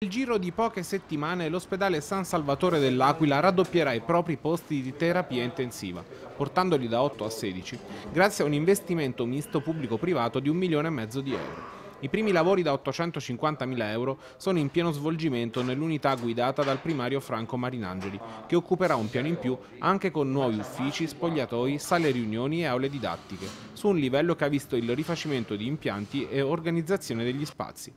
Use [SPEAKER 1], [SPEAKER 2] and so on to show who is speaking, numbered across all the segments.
[SPEAKER 1] Nel giro di poche settimane l'ospedale San Salvatore dell'Aquila raddoppierà i propri posti di terapia intensiva, portandoli da 8 a 16, grazie a un investimento misto pubblico-privato di un milione e mezzo di euro. I primi lavori da 850.000 euro sono in pieno svolgimento nell'unità guidata dal primario Franco Marinangeli, che occuperà un piano in più anche con nuovi uffici, spogliatoi, sale riunioni e aule didattiche, su un livello che ha visto il rifacimento di impianti e organizzazione degli spazi.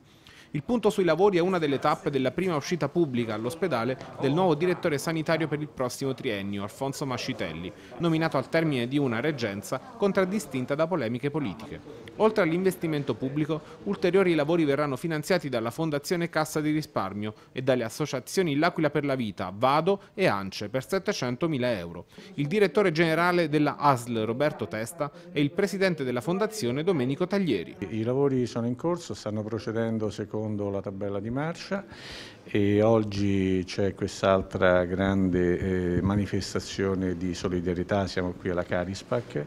[SPEAKER 1] Il punto sui lavori è una delle tappe della prima uscita pubblica all'ospedale del nuovo direttore sanitario per il prossimo triennio, Alfonso Mascitelli, nominato al termine di una reggenza contraddistinta da polemiche politiche. Oltre all'investimento pubblico, ulteriori lavori verranno finanziati dalla Fondazione Cassa di Risparmio e dalle associazioni L'Aquila per la Vita, Vado e Ance per 700.000 euro. Il direttore generale della ASL, Roberto Testa, e il presidente della Fondazione, Domenico Taglieri.
[SPEAKER 2] I lavori sono in corso, stanno procedendo secondo secondo la tabella di marcia e oggi c'è quest'altra grande eh, manifestazione di solidarietà, siamo qui alla Carispac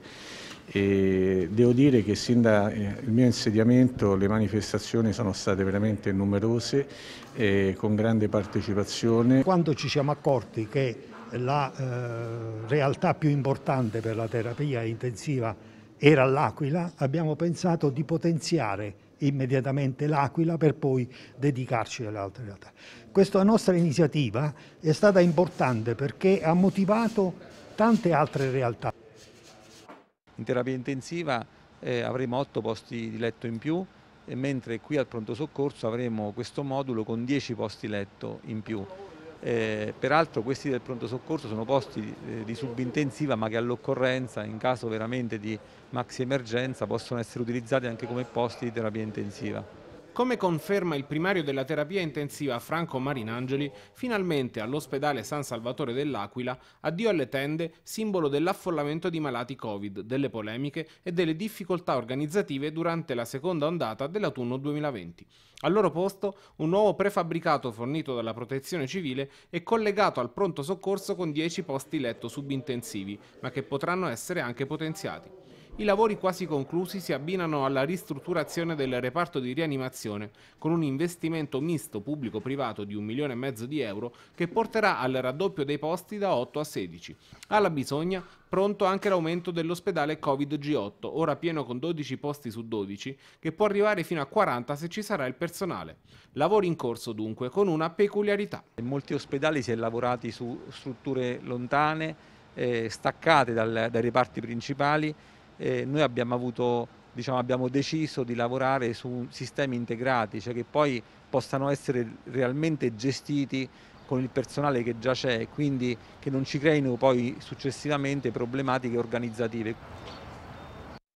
[SPEAKER 2] e devo dire che sin dal eh, mio insediamento le manifestazioni sono state veramente numerose eh,
[SPEAKER 3] con grande partecipazione. Quando ci siamo accorti che la eh, realtà più importante per la terapia intensiva era l'Aquila, abbiamo pensato di potenziare immediatamente l'Aquila per poi dedicarci alle altre realtà. Questa nostra iniziativa è stata importante perché ha motivato tante altre realtà.
[SPEAKER 4] In terapia intensiva eh, avremo otto posti di letto in più, mentre qui al pronto soccorso avremo questo modulo con 10 posti letto in più. Eh, peraltro questi del pronto soccorso sono posti eh, di subintensiva ma che all'occorrenza in caso veramente di maxi emergenza possono essere
[SPEAKER 1] utilizzati anche come posti di terapia intensiva. Come conferma il primario della terapia intensiva Franco Marinangeli, finalmente all'ospedale San Salvatore dell'Aquila, addio alle tende, simbolo dell'affollamento di malati Covid, delle polemiche e delle difficoltà organizzative durante la seconda ondata dell'autunno 2020. Al loro posto, un nuovo prefabbricato fornito dalla Protezione Civile è collegato al pronto soccorso con 10 posti letto subintensivi, ma che potranno essere anche potenziati. I lavori quasi conclusi si abbinano alla ristrutturazione del reparto di rianimazione con un investimento misto pubblico-privato di un milione e mezzo di euro che porterà al raddoppio dei posti da 8 a 16. Alla bisogna pronto anche l'aumento dell'ospedale Covid G8, ora pieno con 12 posti su 12, che può arrivare fino a 40 se ci sarà il personale. Lavori in corso dunque con una peculiarità. In molti ospedali si è lavorati su strutture lontane,
[SPEAKER 4] eh, staccate dal, dai reparti principali eh, noi abbiamo, avuto, diciamo, abbiamo deciso di lavorare su sistemi integrati, cioè che poi possano essere realmente gestiti con il personale che già c'è, e quindi che non ci creino poi successivamente problematiche organizzative.